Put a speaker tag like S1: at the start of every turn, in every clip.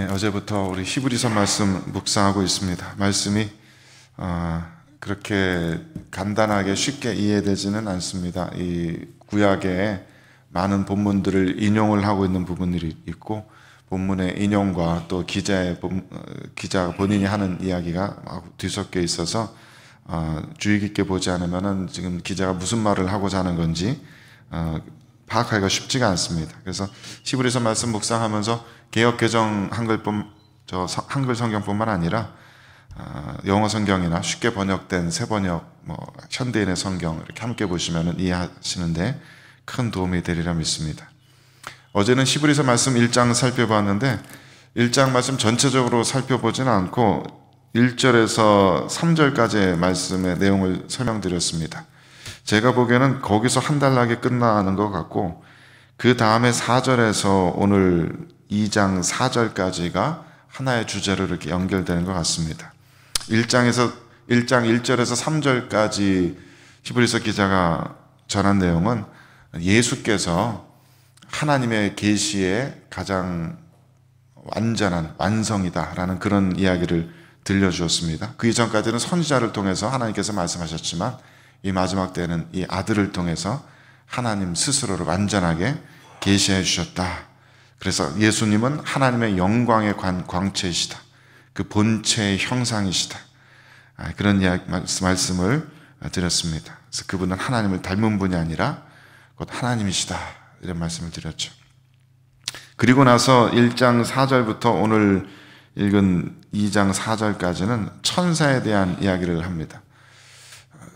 S1: 네, 어제부터 우리 히브리서 말씀 묵상하고 있습니다. 말씀이 어, 그렇게 간단하게 쉽게 이해되지는 않습니다. 이 구약의 많은 본문들을 인용을 하고 있는 부분들이 있고 본문의 인용과 또 기자의 어, 기자 본인이 하는 이야기가 뒤섞여 있어서 어, 주의 깊게 보지 않으면은 지금 기자가 무슨 말을 하고자 하는 건지 어, 파악하기가 쉽지가 않습니다. 그래서 시브리서 말씀 묵상하면서 개혁 개정 한글뿐 저 한글 성경뿐만 아니라 아, 영어 성경이나 쉽게 번역된 새 번역, 뭐 현대인의 성경 이렇게 함께 보시면 이해하시는데 큰 도움이 되리라 믿습니다. 어제는 시브리서 말씀 1장 살펴봤는데 1장 말씀 전체적으로 살펴보지는 않고 1절에서 3절까지의 말씀의 내용을 설명드렸습니다. 제가 보기에는 거기서 한 달락이 끝나는 것 같고 그 다음에 4절에서 오늘 2장 4절까지가 하나의 주제로 이렇게 연결되는 것 같습니다. 1장에서 1장 1절에서 3절까지 히브리서 기자가 전한 내용은 예수께서 하나님의 계시의 가장 완전한 완성이다라는 그런 이야기를 들려주었습니다. 그 이전까지는 선지자를 통해서 하나님께서 말씀하셨지만 이 마지막 때는 이 아들을 통해서 하나님 스스로를 완전하게 계시해 주셨다. 그래서 예수님은 하나님의 영광의 관, 광채이시다. 그 본체의 형상이시다. 아, 그런 말씀을 드렸습니다. 그래서 그분은 하나님을 닮은 분이 아니라 곧 하나님이시다. 이런 말씀을 드렸죠. 그리고 나서 1장 4절부터 오늘 읽은 2장 4절까지는 천사에 대한 이야기를 합니다.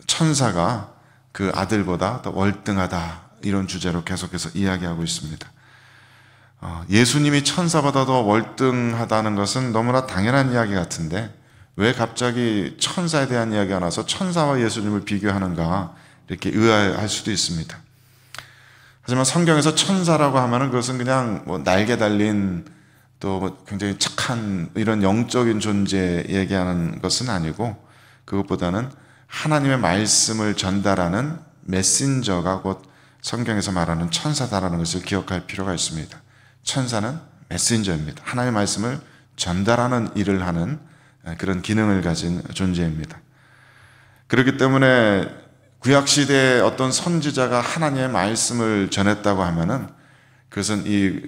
S1: 천사가 그 아들보다 더 월등하다 이런 주제로 계속해서 이야기하고 있습니다. 어, 예수님이 천사보다 더 월등하다는 것은 너무나 당연한 이야기 같은데 왜 갑자기 천사에 대한 이야기가 나서 천사와 예수님을 비교하는가 이렇게 의아할 수도 있습니다. 하지만 성경에서 천사라고 하면은 그것은 그냥 뭐 날개 달린 또 뭐 굉장히 착한 이런 영적인 존재 얘기하는 것은 아니고 그것보다는 하나님의 말씀을 전달하는 메신저가 곧 성경에서 말하는 천사다라는 것을 기억할 필요가 있습니다. 천사는 메신저입니다. 하나님의 말씀을 전달하는 일을 하는 그런 기능을 가진 존재입니다. 그렇기 때문에 구약 시대에 어떤 선지자가 하나님의 말씀을 전했다고 하면은 그것은 이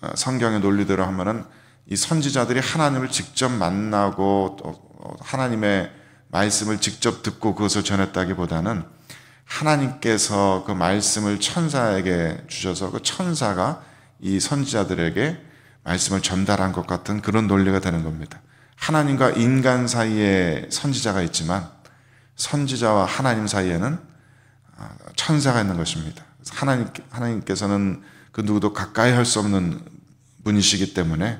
S1: 어, 성경의 논리대로 하면은 이 선지자들이 하나님을 직접 만나고 또 어, 하나님의 말씀을 직접 듣고 그것을 전했다기보다는 하나님께서 그 말씀을 천사에게 주셔서 그 천사가 이 선지자들에게 말씀을 전달한 것 같은 그런 논리가 되는 겁니다. 하나님과 인간 사이에 선지자가 있지만 선지자와 하나님 사이에는 아, 천사가 있는 것입니다. 하나님, 하나님께서는 그 누구도 가까이 할 수 없는 분이시기 때문에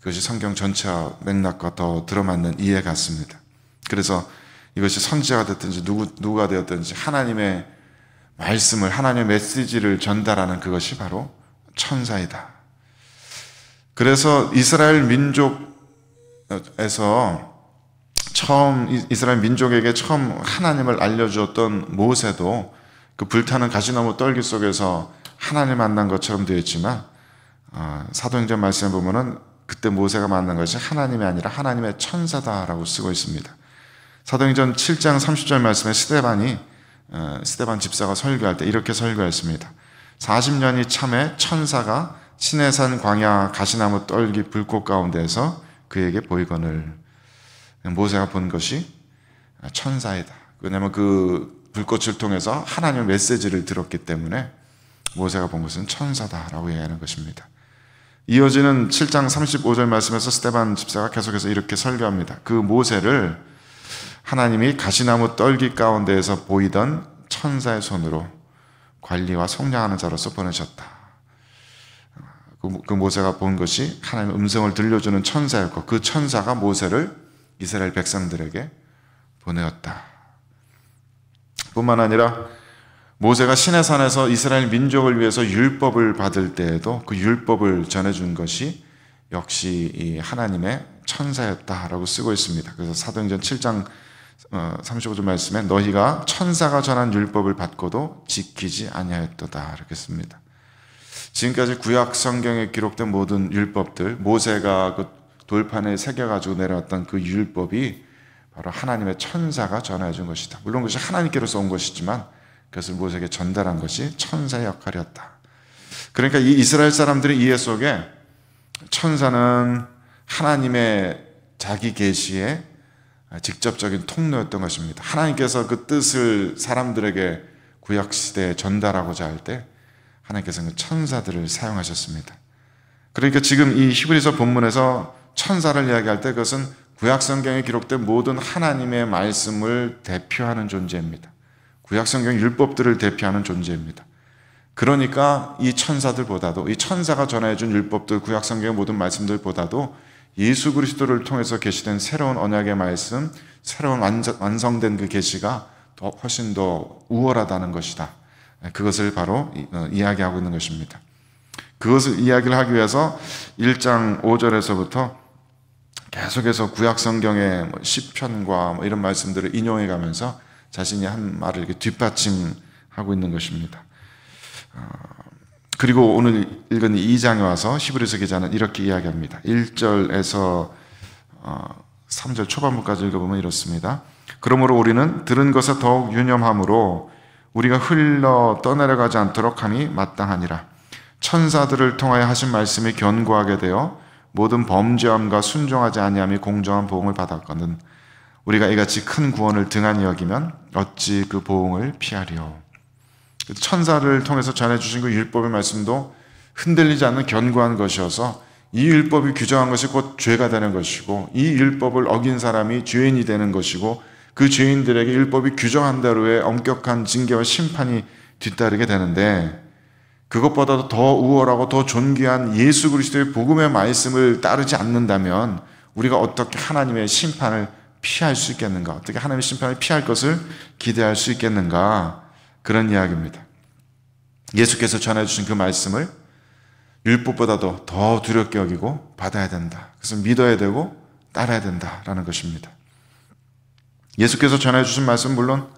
S1: 그것이 성경 전체와 맥락과 더 들어맞는 이해 같습니다. 그래서 이것이 선지자가 됐든지 누구, 누가 되었든지 하나님의 말씀을, 하나님의 메시지를 전달하는 그것이 바로 천사이다. 그래서 이스라엘 민족에서 처음, 이스라엘 민족에게 처음 하나님을 알려주었던 모세도 그 불타는 가시나무 떨기 속에서 하나님 만난 것처럼 되어 있지만, 어, 사도행전 말씀을 보면은 그때 모세가 만난 것이 하나님이 아니라 하나님의 천사다라고 쓰고 있습니다. 사도행전 7장 30절 말씀에 스테반이 어, 스테반 집사가 설교할 때 이렇게 설교했습니다. 40년이 참에 천사가 신해산 광야 가시나무 떨기 불꽃 가운데서 그에게 보이거늘 모세가 본 것이 천사이다. 왜냐하면 그 불꽃을 통해서 하나님의 메시지를 들었기 때문에 모세가 본 것은 천사다라고 이기하는 것입니다. 이어지는 7장 35절 말씀에서 스테반 집사가 계속해서 이렇게 설교합니다. 그 모세를 하나님이 가시나무 떨기 가운데에서 보이던 천사의 손으로 관리와 성장하는 자로서 보내셨다. 그, 그 모세가 본 것이 하나님의 음성을 들려주는 천사였고 그 천사가 모세를 이스라엘 백성들에게 보내었다. 뿐만 아니라 모세가 시내산에서 이스라엘 민족을 위해서 율법을 받을 때에도 그 율법을 전해준 것이 역시 하나님의 천사였다라고 쓰고 있습니다. 그래서 사도행전 7장 35절 어, 말씀에 너희가 천사가 전한 율법을 받고도 지키지 아니하였도다 이렇게 씁니다. 지금까지 구약 성경에 기록된 모든 율법들 모세가 그 돌판에 새겨 가지고 내려왔던 그 율법이 바로 하나님의 천사가 전해 준 것이다. 물론 그것이 하나님께로서 온 것이지만 그것을 모세에게 전달한 것이 천사의 역할이었다. 그러니까 이 이스라엘 사람들의 이해 속에 천사는 하나님의 자기 계시에 아, 직접적인 통로였던 것입니다. 하나님께서 그 뜻을 사람들에게 구약시대에 전달하고자 할 때 하나님께서는 그 천사들을 사용하셨습니다. 그러니까 지금 이 히브리서 본문에서 천사를 이야기할 때 그것은 구약성경에 기록된 모든 하나님의 말씀을 대표하는 존재입니다. 구약성경 율법들을 대표하는 존재입니다. 그러니까 이 천사들보다도 이 천사가 전해준 율법들, 구약성경의 모든 말씀들보다도 예수 그리스도를 통해서 계시된 새로운 언약의 말씀, 새로운 완성된 그 계시가 더 훨씬 더 우월하다는 것이다. 그것을 바로 어, 이야기하고 있는 것입니다. 그것을 이야기를 하기 위해서 1장 5절에서부터 계속해서 구약 성경의 뭐 시편과 뭐 이런 말씀들을 인용해 가면서 자신이 한 말을 이렇게 뒷받침하고 있는 것입니다. 어, 그리고 오늘 읽은 2장에 와서 히브리서 기자는 이렇게 이야기합니다. 1절에서 3절 어, 초반부까지 읽어보면 이렇습니다. 그러므로 우리는 들은 것에 더욱 유념함으로 우리가 흘러 떠내려가지 않도록 하니 마땅하니라. 천사들을 통하여 하신 말씀이 견고하게 되어 모든 범죄함과 순종하지 아니함이 공정한 보응을 받았거든 우리가 이같이 큰 구원을 등한히 여기면 어찌 그 보응을 피하리요. 천사를 통해서 전해주신 그 율법의 말씀도 흔들리지 않는 견고한 것이어서 이 율법이 규정한 것이 곧 죄가 되는 것이고 이 율법을 어긴 사람이 죄인이 되는 것이고 그 죄인들에게 율법이 규정한 대로의 엄격한 징계와 심판이 뒤따르게 되는데 그것보다도 더 우월하고 더 존귀한 예수 그리스도의 복음의 말씀을 따르지 않는다면 우리가 어떻게 하나님의 심판을 피할 수 있겠는가? 어떻게 하나님의 심판을 피할 것을 기대할 수 있겠는가? 그런 이야기입니다. 예수께서 전해주신 그 말씀을 율법보다도 더 두렵게 여기고 받아야 된다. 그래서 믿어야 되고 따라야 된다라는 것입니다. 예수께서 전해주신 말씀 물론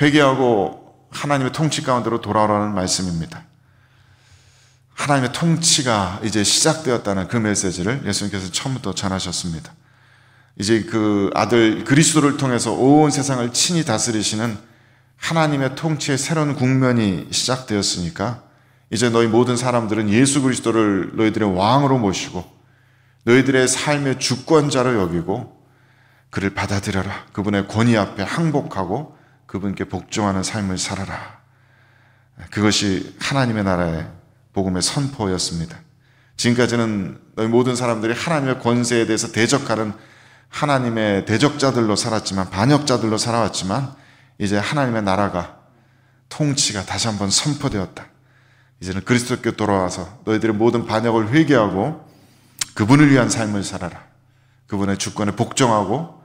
S1: 회개하고 하나님의 통치 가운데로 돌아오라는 말씀입니다. 하나님의 통치가 이제 시작되었다는 그 메시지를 예수님께서 처음부터 전하셨습니다. 이제 그 아들 그리스도를 통해서 온 세상을 친히 다스리시는 하나님의 통치의 새로운 국면이 시작되었으니까 이제 너희 모든 사람들은 예수 그리스도를 너희들의 왕으로 모시고 너희들의 삶의 주권자로 여기고 그를 받아들여라. 그분의 권위 앞에 항복하고 그분께 복종하는 삶을 살아라. 그것이 하나님의 나라의 복음의 선포였습니다. 지금까지는 너희 모든 사람들이 하나님의 권세에 대해서 대적하는 하나님의 대적자들로 살았지만 반역자들로 살아왔지만 이제 하나님의 나라가 통치가 다시 한번 선포되었다. 이제는 그리스도께 돌아와서 너희들의 모든 반역을 회개하고 그분을 위한 삶을 살아라. 그분의 주권에 복종하고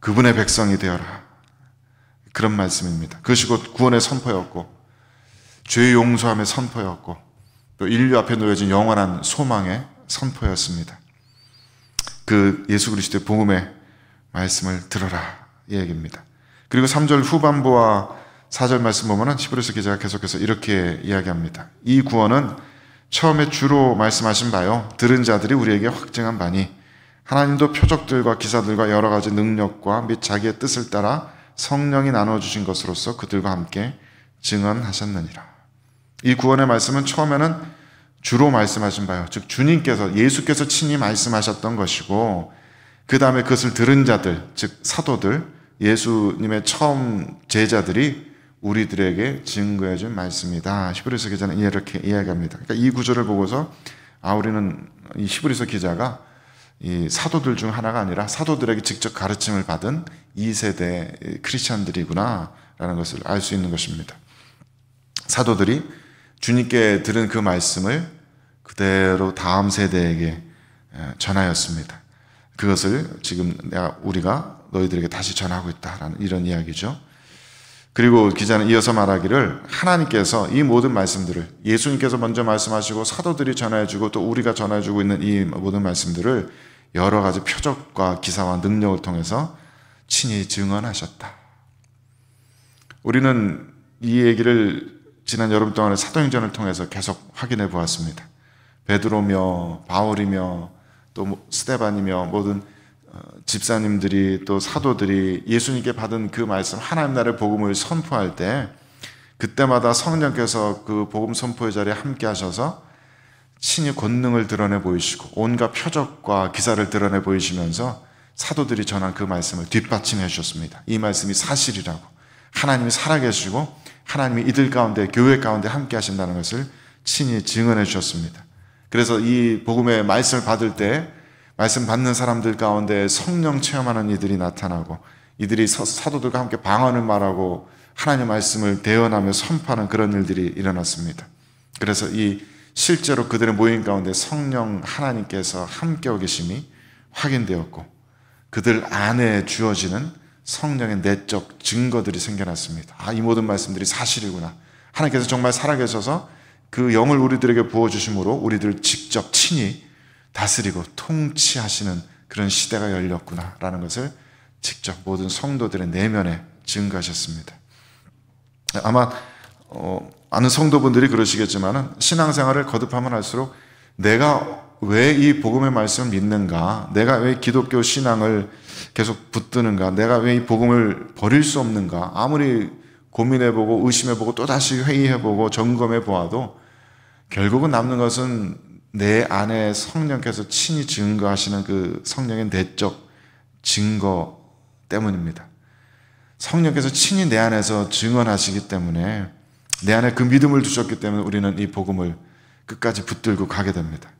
S1: 그분의 백성이 되어라. 그런 말씀입니다. 그것이 곧 구원의 선포였고 죄 용서함의 선포였고 또 인류 앞에 놓여진 영원한 소망의 선포였습니다. 그 예수 그리스도의 복음의 말씀을 들어라 이 얘기입니다. 그리고 3절 후반부와 4절 말씀 보면은 히브리서 기자가 계속해서 이렇게 이야기합니다. 이 구원은 처음에 주로 말씀하신 바요. 들은 자들이 우리에게 확증한 바니 하나님도 표적들과 기사들과 여러 가지 능력과 및 자기의 뜻을 따라 성령이 나눠주신 것으로서 그들과 함께 증언하셨느니라. 이 구원의 말씀은 처음에는 주로 말씀하신 바요. 즉, 주님께서, 예수께서 친히 말씀하셨던 것이고, 그 다음에 그것을 들은 자들, 즉, 사도들, 예수님의 처음 제자들이 우리들에게 증거해 준 말씀이다. 히브리서 기자는 이렇게 이야기합니다. 그러니까 이 구절을 보고서 아 우리는 이 히브리서 기자가 이 사도들 중 하나가 아니라 사도들에게 직접 가르침을 받은 2세대 크리스천들이구나라는 것을 알 수 있는 것입니다. 사도들이 주님께 들은 그 말씀을 그대로 다음 세대에게 전하였습니다. 그것을 지금 우리가 너희들에게 다시 전하고 있다라는 이런 이야기죠. 그리고 기자는 이어서 말하기를 하나님께서 이 모든 말씀들을 예수님께서 먼저 말씀하시고 사도들이 전해주고 또 우리가 전해주고 있는 이 모든 말씀들을 여러 가지 표적과 기사와 능력을 통해서 친히 증언하셨다. 우리는 이 얘기를 지난 여름 동안에 사도행전을 통해서 계속 확인해 보았습니다. 베드로며 바울이며 또 뭐 스테반이며 모든 어, 집사님들이 또 사도들이 예수님께 받은 그 말씀 하나님 나라의 복음을 선포할 때 그때마다 성령께서 그 복음 선포의 자리에 함께 하셔서 신이 권능을 드러내 보이시고 온갖 표적과 기사를 드러내 보이시면서 사도들이 전한 그 말씀을 뒷받침해 주셨습니다. 이 말씀이 사실이라고 하나님이 살아계시고 하나님이 이들 가운데 교회 가운데 함께 하신다는 것을 친히 증언해 주셨습니다. 그래서 이 복음의 말씀을 받을 때 말씀 받는 사람들 가운데 성령 체험하는 이들이 나타나고 이들이 사도들과 함께 방언을 말하고 하나님 말씀을 대언하며 선포하는 그런 일들이 일어났습니다. 그래서 이 실제로 그들의 모임 가운데 성령 하나님께서 함께 계심이 확인되었고 그들 안에 주어지는 성령의 내적 증거들이 생겨났습니다. 아, 이 모든 말씀들이 사실이구나. 하나님께서 정말 살아계셔서 그 영을 우리들에게 부어주심으로 우리들 직접 친히 다스리고 통치하시는 그런 시대가 열렸구나라는 것을 직접 모든 성도들의 내면에 증가하셨습니다. 아마 어, 아는 성도분들이 그러시겠지만 신앙생활을 거듭하면 할수록 내가 왜 이 복음의 말씀을 믿는가? 내가 왜 기독교 신앙을 계속 붙드는가? 내가 왜 이 복음을 버릴 수 없는가? 아무리 고민해보고 의심해보고 또다시 회의해보고 점검해보아도 결국은 남는 것은 내 안에 성령께서 친히 증거하시는 그 성령의 내적 증거 때문입니다. 성령께서 친히 내 안에서 증언하시기 때문에 내 안에 그 믿음을 두셨기 때문에 우리는 이 복음을 끝까지 붙들고 가게 됩니다.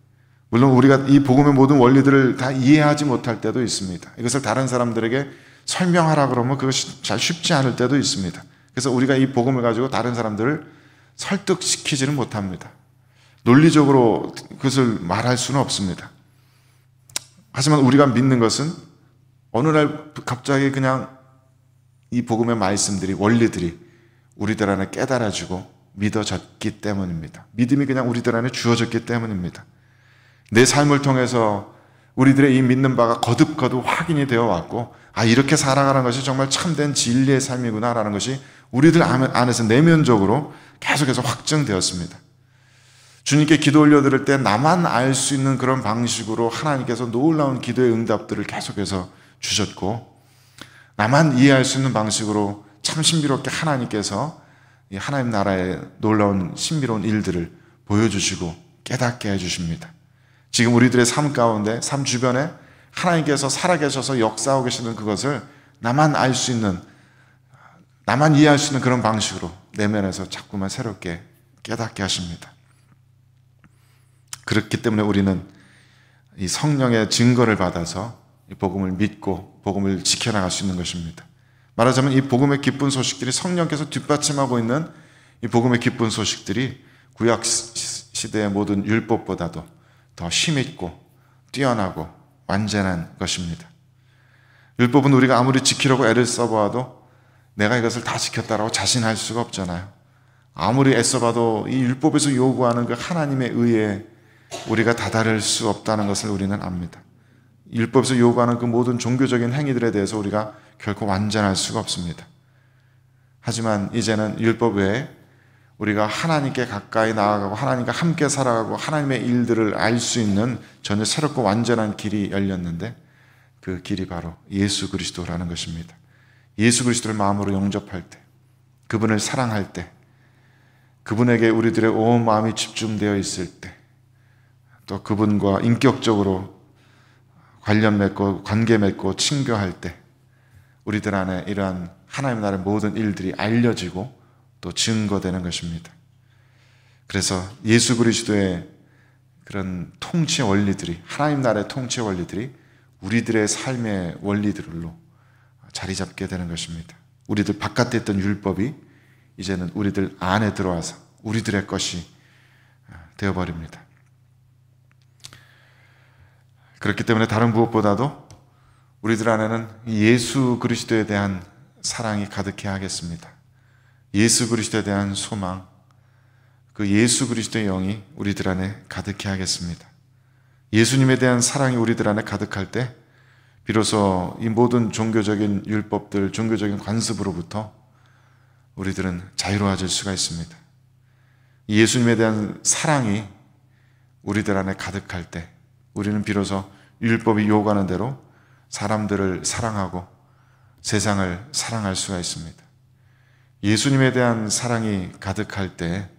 S1: 물론 우리가 이 복음의 모든 원리들을 다 이해하지 못할 때도 있습니다. 이것을 다른 사람들에게 설명하라 그러면 그것이 잘 쉽지 않을 때도 있습니다. 그래서 우리가 이 복음을 가지고 다른 사람들을 설득시키지는 못합니다. 논리적으로 그것을 말할 수는 없습니다. 하지만 우리가 믿는 것은 어느 날 갑자기 그냥 이 복음의 말씀들이 원리들이 우리들 안에 깨달아지고 믿어졌기 때문입니다. 믿음이 그냥 우리들 안에 주어졌기 때문입니다. 내 삶을 통해서 우리들의 이 믿는 바가 거듭거듭 확인이 되어 왔고, 아, 이렇게 살아가는 것이 정말 참된 진리의 삶이구나라는 것이 우리들 안에서 내면적으로 계속해서 확정되었습니다 주님께 기도 올려드릴 때 나만 알 수 있는 그런 방식으로 하나님께서 놀라운 기도의 응답들을 계속해서 주셨고, 나만 이해할 수 있는 방식으로 참 신비롭게 하나님께서 하나님 나라의 놀라운 신비로운 일들을 보여주시고 깨닫게 해주십니다. 지금 우리들의 삶 가운데, 삶 주변에 하나님께서 살아계셔서 역사하고 계시는 그것을 나만 알 수 있는, 나만 이해할 수 있는 그런 방식으로 내면에서 자꾸만 새롭게 깨닫게 하십니다. 그렇기 때문에 우리는 이 성령의 증거를 받아서 이 복음을 믿고 복음을 지켜나갈 수 있는 것입니다. 말하자면 이 복음의 기쁜 소식들이 성령께서 뒷받침하고 있는 이 복음의 기쁜 소식들이 구약 시대의 모든 율법보다도 더 힘있고 뛰어나고 완전한 것입니다. 율법은 우리가 아무리 지키려고 애를 써봐도 내가 이것을 다 지켰다라고 자신할 수가 없잖아요. 아무리 애써봐도 이 율법에서 요구하는 그 하나님의 의에 우리가 다다를 수 없다는 것을 우리는 압니다. 율법에서 요구하는 그 모든 종교적인 행위들에 대해서 우리가 결코 완전할 수가 없습니다. 하지만 이제는 율법 외에 우리가 하나님께 가까이 나아가고 하나님과 함께 살아가고 하나님의 일들을 알 수 있는 전혀 새롭고 완전한 길이 열렸는데 그 길이 바로 예수 그리스도라는 것입니다. 예수 그리스도를 마음으로 영접할 때, 그분을 사랑할 때, 그분에게 우리들의 온 마음이 집중되어 있을 때, 또 그분과 인격적으로 관련 맺고 관계 맺고 친교할 때 우리들 안에 이러한 하나님 나라의 모든 일들이 알려지고 또 증거되는 것입니다. 그래서 예수 그리스도의 그런 통치 원리들이 하나님 나라의 통치 원리들이 우리들의 삶의 원리들로 자리 잡게 되는 것입니다. 우리들 바깥에 있던 율법이 이제는 우리들 안에 들어와서 우리들의 것이 되어버립니다. 그렇기 때문에 다른 무엇보다도 우리들 안에는 예수 그리스도에 대한 사랑이 가득해야 하겠습니다. 예수 그리스도에 대한 소망, 그 예수 그리스도의 영이 우리들 안에 가득해야 하겠습니다. 예수님에 대한 사랑이 우리들 안에 가득할 때 비로소 이 모든 종교적인 율법들, 종교적인 관습으로부터 우리들은 자유로워질 수가 있습니다. 예수님에 대한 사랑이 우리들 안에 가득할 때 우리는 비로소 율법이 요구하는 대로 사람들을 사랑하고 세상을 사랑할 수가 있습니다. 예수님에 대한 사랑이 가득할 때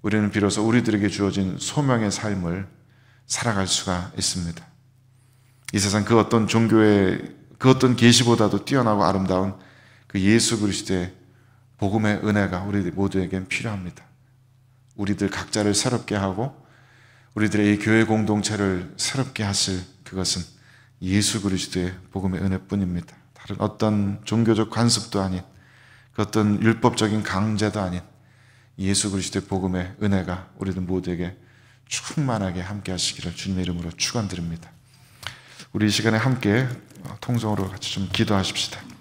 S1: 우리는 비로소 우리들에게 주어진 소명의 삶을 살아갈 수가 있습니다. 이 세상 그 어떤 종교의 그 어떤 계시보다도 뛰어나고 아름다운 그 예수 그리스도의 복음의 은혜가 우리 모두에겐 필요합니다. 우리들 각자를 새롭게 하고 우리들의 이 교회 공동체를 새롭게 하실 그것은 예수 그리스도의 복음의 은혜뿐입니다. 다른 어떤 종교적 관습도 아닌 그 어떤 율법적인 강제도 아닌 예수 그리스도의 복음의 은혜가 우리들 모두에게 충만하게 함께 하시기를 주님의 이름으로 축원드립니다. 우리 이 시간에 함께 통성으로 같이 좀 기도하십시다.